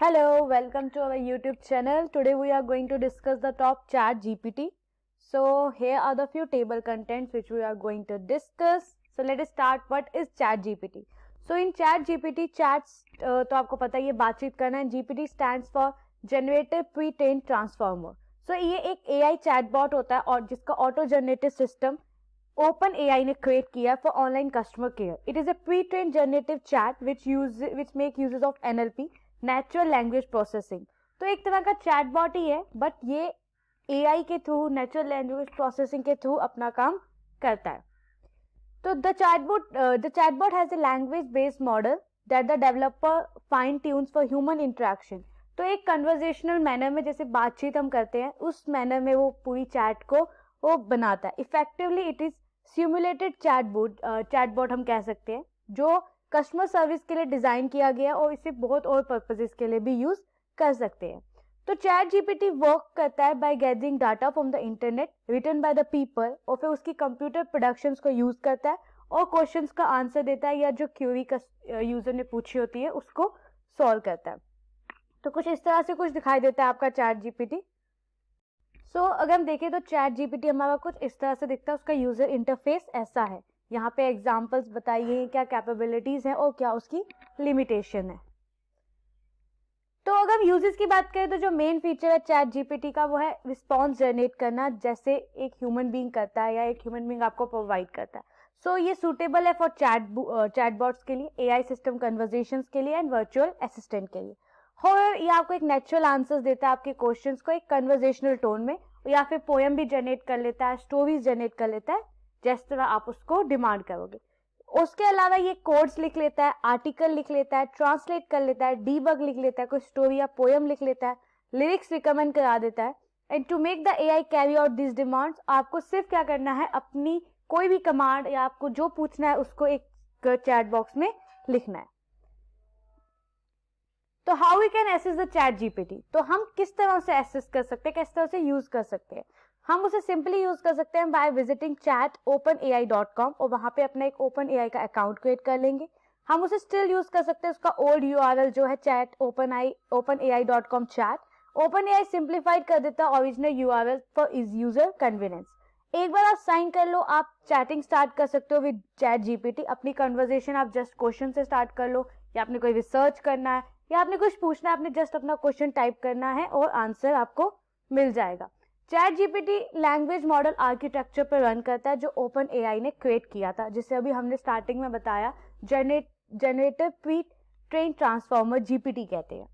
Hello, welcome to our YouTube channel. Today we are going to discuss the top chat GPT. So here are the few table contents which we are going to discuss. So let us start what is chat GPT. So in chat GPT, chats uh, तो आपको पता है ये बातचीत करना है GPT stands for Generative Pre-trained Transformer. so, ये एक AI chatbot होता है और जिसका auto-generative system ओपन ए ने क्रिएट किया for online customer care it is a pre train generative chat which use which make uses of NLP natural language processing तो एक तरह का चैटबॉट ही है बट ये एआई के थ्रू नेचुरल लैंग्वेज प्रोसेसिंग के थ्रू अपना काम करता है तो the chatbot the chatbot has a language based model that the developer fine tunes for human interaction तो एक कन्वर्जेशनल मैनर में जैसे बातचीत हम करते हैं उस मैनर में वो पूरी चैट को वो बनाता है effectively it is simulated chatbot chatbot हम कह सकते हैं जो कस्टमर सर्विस के लिए डिज़ाइन किया गया और इसे बहुत और पर्पजेस के लिए भी यूज़ कर सकते हैं तो चैट जीपीटी वर्क करता है by gathering data from the internet written by the people और फिर उसकी कंप्यूटर प्रोडक्शन को यूज करता है और क्वेश्चन का आंसर देता है या जो क्यूरी का यूजर ने पूछी होती है उसको सॉल्व करता है तो कुछ इस तरह से कुछ दिखाई देता है आपका चैट जीपीटी सो अगर हम देखें तो चैट जीपीटी हमारा कुछ इस तरह से दिखता है उसका यूजर इंटरफेस ऐसा है यहाँ पे एग्जाम्पल्स बताइए क्या कैपेबिलिटीज हैं और क्या उसकी लिमिटेशन है तो अगर हम यूजेस की बात करें तो जो मेन फीचर है चैट जीपीटी का वो है रिस्पॉन्स जनरेट करना जैसे एक ह्यूमन बींग करता है या एक ह्यूमन बींग आपको प्रोवाइड करता है सो so, ये सूटेबल है फॉर चैट चैटबॉट्स के लिए एआई सिस्टम कन्वर्जेशन के लिए एंड वर्चुअल असिस्टेंट के लिए हो ये आपको एक नेचुरल आंसर देता है आपके क्वेश्चन को एक कन्वर्जेशनल टोन में या फिर पोएम भी जनरेट कर लेता है स्टोरीज जनरेट कर लेता है जिस तरह आप उसको डिमांड करोगे उसके अलावा ये कोड्स लिख लेता है आर्टिकल लिख लेता है ट्रांसलेट कर लेता है डीबग लिख लेता है कोई स्टोरी या पोएम लिख लेता है लिरिक्स रिकमेंड करा देता है and to make the A I carry out this demands आपको सिर्फ क्या करना है अपनी कोई भी कमांड या आपको जो पूछना है उसको एक चैट बॉक्स में लिखना है तो how we can access the chat GPT तो हम किस तरह से एसेस कर सकते हैं किस तरह से यूज कर सकते हैं हम उसे सिंपली यूज कर सकते हैं by visiting chat open A I dot com और वहां पे अपना एक ओपन ए आई का अकाउंट क्रिएट कर लेंगे हम उसे स्टिल यूज कर सकते हैं उसका ओल्ड यू आर एल जो है chat open I open A I dot com chat open A I simplified कर देता है original U R L for is user convenience एक बार आप साइन कर लो आप चैटिंग स्टार्ट कर सकते हो विद चैट जीपीटी अपनी कन्वर्जेशन आप जस्ट क्वेश्चन से स्टार्ट कर लो या आपने कोई रिसर्च करना है या आपने कुछ पूछना है आपने जस्ट अपना क्वेश्चन टाइप करना है और आंसर आपको मिल जाएगा chat GPT language model architecture पर रन करता है जो ओपन एआई ने क्रिएट किया था जिसे अभी हमने स्टार्टिंग में बताया generate generator pre train transformer GPT कहते हैं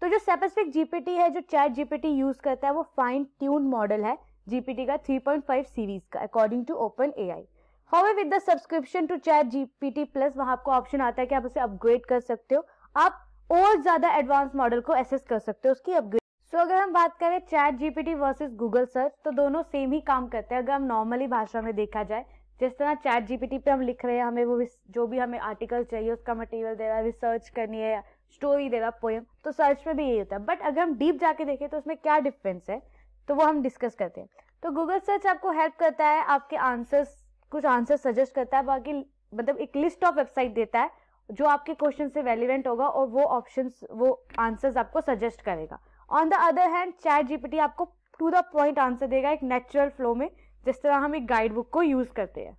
तो जो स्पेसिफिक जीपीटी है जो चैट जीपीटी यूज करता है वो फाइन ट्यून मॉडल है जीपीटी का 3.5 सीरीज का according to open A I how with the subscription to chat GPT plus वहां आपको ऑप्शन आता है कि आप उसे अपग्रेड कर सकते हो आप और ज्यादा एडवांस मॉडल को एसेस कर सकते हो उसकी अपग्रेड सो अगर हम बात करें chat GPT versus Google search तो दोनों सेम ही काम करते हैं अगर हम नॉर्मली भाषा में देखा जाए जिस तरह चैट जीपीटी पे हम लिख रहे हैं हमें वो जो भी हमें आर्टिकल चाहिए उसका मटेरियल दे रहा है रिसर्च करनी है स्टोरी दे रहा पोएम तो सर्च में भी यही होता है बट अगर हम डीप जाके देखें तो उसमें क्या डिफरेंस है तो वो हम डिस्कस करते हैं तो गूगल सर्च आपको हेल्प करता है आपके आंसर्स कुछ आंसर सजेस्ट करता है बाकी मतलब एक लिस्ट ऑफ वेबसाइट देता है जो आपके क्वेश्चन से रेलिवेंट होगा और वो ऑप्शन वो आंसर्स आपको सजेस्ट करेगा on the other hand chat GPT आपको टू द पॉइंट आंसर देगा एक नेचुरल फ्लो में जिस तरह हम एक गाइड बुक को यूज करते हैं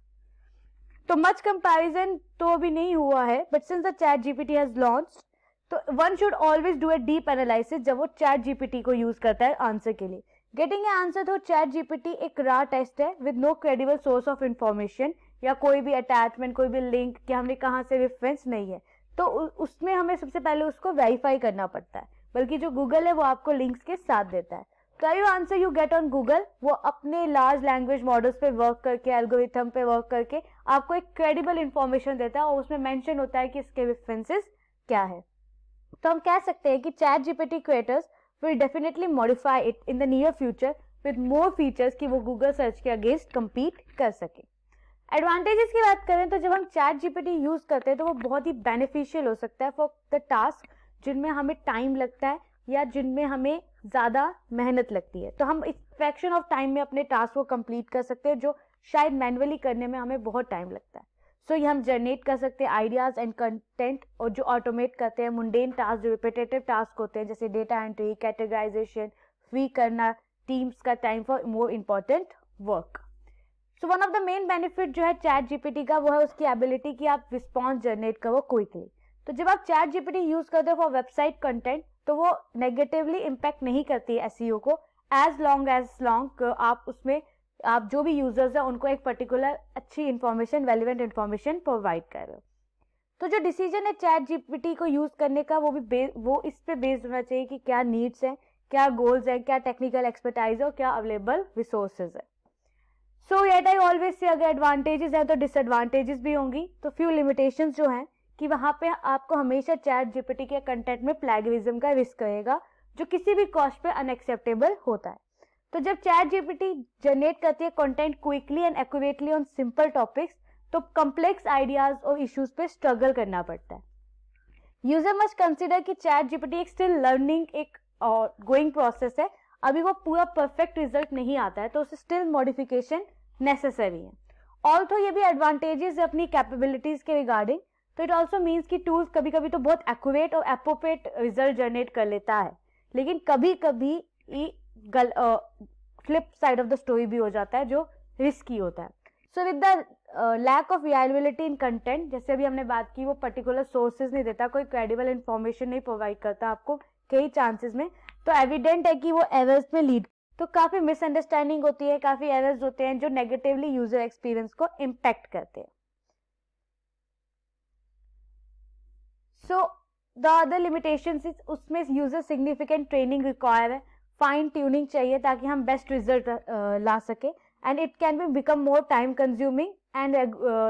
तो मच कंपैरिजन तो अभी नहीं हुआ है but since the chat GPT has launch तो one should always do a deep analysis जब वो चैट जीपीटी को यूज करता है आंसर के लिए getting a answer through chat GPT एक रा टेस्ट है with no credible source of information या कोई भी अटैचमेंट कोई भी लिंक कि हमने कहाँ से रेफरेंस नहीं है तो उसमें हमें सबसे पहले उसको वेरीफाई करना पड़ता है बल्कि जो गूगल है वो आपको लिंक्स के साथ देता है कई answer you get on Google वो अपने लार्ज लैंग्वेज मॉडल्स पे वर्क करके एल्गोरिथम पे वर्क करके आपको एक क्रेडिबल इंफॉर्मेशन देता है और उसमें मेंशन होता है कि इसके डिफरेंसेस क्या है तो हम कह सकते हैं कि chat GPT creators will definitely modify it in the near future with more features कि वो गूगल सर्च के अगेंस्ट कम्पीट कर सके एडवांटेजेस की बात करें तो जब हम चैट जीपीटी यूज करते हैं तो वो बहुत ही बेनिफिशियल हो सकता है फॉर द टास्क जिनमें हमें टाइम लगता है या जिनमें हमें ज़्यादा मेहनत लगती है तो हम इस फ्रैक्शन ऑफ टाइम में अपने टास्क को कंप्लीट कर सकते हैं जो शायद मैनुअली करने में हमें बहुत टाइम लगता है सो so, ये हम जनरेट कर सकते हैं आइडियाज़ एंड कंटेंट और जो ऑटोमेट करते हैं मुंडेन टास्क जो रिपीटेटिव टास्क होते हैं जैसे डेटा एंट्री कैटेगराइजेशन फ्री करना टीम्स का time for more important work so one of the main benefit जो है चैट जीपीटी का वो है उसकी एबिलिटी कि आप रिस्पॉन्स जनरेट करो क्विकली तो जब आप चैट जीपीटी यूज करते हो फॉर वेबसाइट कंटेंट तो वो नेगेटिवली इम्पैक्ट नहीं करती है एसईओ e को एज लॉन्ग एज लॉन्ग आप उसमें आप जो भी यूजर्स हैं उनको एक पर्टिकुलर अच्छी इन्फॉर्मेशन रेलिवेंट इन्फॉर्मेशन प्रोवाइड कर रहे हो तो जो डिसीजन है चैट जीपीटी को यूज करने का वो भी वो इस पे बेस्ड होना चाहिए कि क्या नीड्स हैं क्या गोल्स हैं क्या टेक्निकल एक्सपर्टाइज है और क्या अवेलेबल रिसोर्सेज है सो येट आई ऑलवेज से अगर एडवांटेजेस हैं तो डिसएडवांटेजेस भी होंगी तो फ्यू लिमिटेशंस जो हैं कि वहाँ पे आपको हमेशा चैट जीपीटी के कंटेंट में प्लेगरिज्म का रिस्क रहेगा जो किसी भी कॉस्ट पे अनएक्सेप्टेबल होता है तो जब चैट जीपीटी जनरेट करती है content quickly and accurately on simple topics तो कॉम्प्लेक्स आइडियाज और इश्यूज पे स्ट्रगल करना पड़ता है यूजर मस्ट कंसिडर कि चैट जीपीटी एक स्टिल लर्निंग एक गोइंग प्रोसेस है अभी वो पूरा परफेक्ट रिजल्ट नहीं आता है तो उसे स्टिल मॉडिफिकेशन नेसेसरी है ऑल्थो ये भी एडवांटेजेस है अपनी कैपेबिलिटीज के रिगार्डिंग तो इट ऑल्सो मीन्स कि टूल्स कभी कभी तो बहुत एक्यूरेट और एपोपेट रिजल्ट जनरेट कर लेता है लेकिन कभी कभी गल flip side of the story भी हो जाता है जो रिस्की होता है so with the lack of reliability in content जैसे अभी हमने बात की वो पर्टिकुलर सोर्सेज नहीं देता कोई क्रेडिबल इन्फॉर्मेशन नहीं प्रोवाइड करता आपको कई चांसेस में तो एविडेंट है कि वो एवर्स में लीड तो काफ़ी मिसअंडरस्टैंडिंग होती है काफ़ी एवर्स होते हैं जो नेगेटिवली यूजर एक्सपीरियंस को इम्पैक्ट करते हैं so the other limitation is उसमें यूजर सिग्निफिकेंट ट्रेनिंग रिक्वायर है फाइन ट्यूनिंग चाहिए ताकि हम बेस्ट रिजल्ट ला सके and it can be become more time consuming and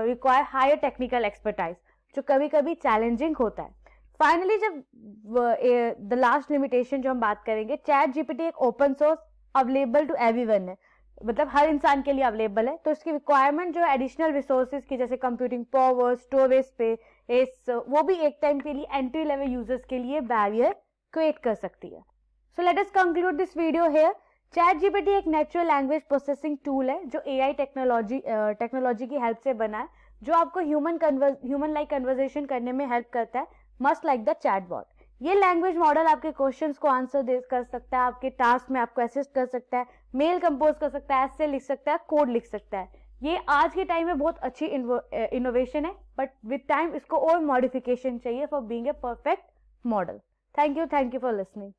require higher technical expertise जो कभी कभी चैलेंजिंग होता है फाइनली जब द लास्ट लिमिटेशन जो हम बात करेंगे चैट जीपीटी एक open source available to everyone है मतलब हर इंसान के लिए अवेलेबल है तो इसकी रिक्वायरमेंट जो है एडिशनल रिसोर्सेज की जैसे कंप्यूटिंग पावर स्टोरेज पे इस वो भी एक टाइम के लिए एंट्री लेवल यूजर्स के लिए बैरियर क्रिएट कर सकती है so let us conclude this video here chat GPT एक नेचुरल लैंग्वेज प्रोसेसिंग टूल है जो आई टेक्नोलॉजी टेक्नोलॉजी की हेल्प से बना है जो आपको ह्यूमन ह्यूमन लाइक कन्वर्जेशन करने में हेल्प करता है must like the chat bot ये लैंग्वेज मॉडल आपके क्वेश्चन को आंसर दे कर सकता है आपके टास्क में आपको असिस्ट कर सकता है मेल कंपोज कर सकता है ऐसे लिख सकता है कोड लिख सकता है ये आज के टाइम में बहुत अच्छी इनोवेशन है बट विद टाइम इसको और मॉडिफिकेशन चाहिए for being a perfect model thank you thank you for listening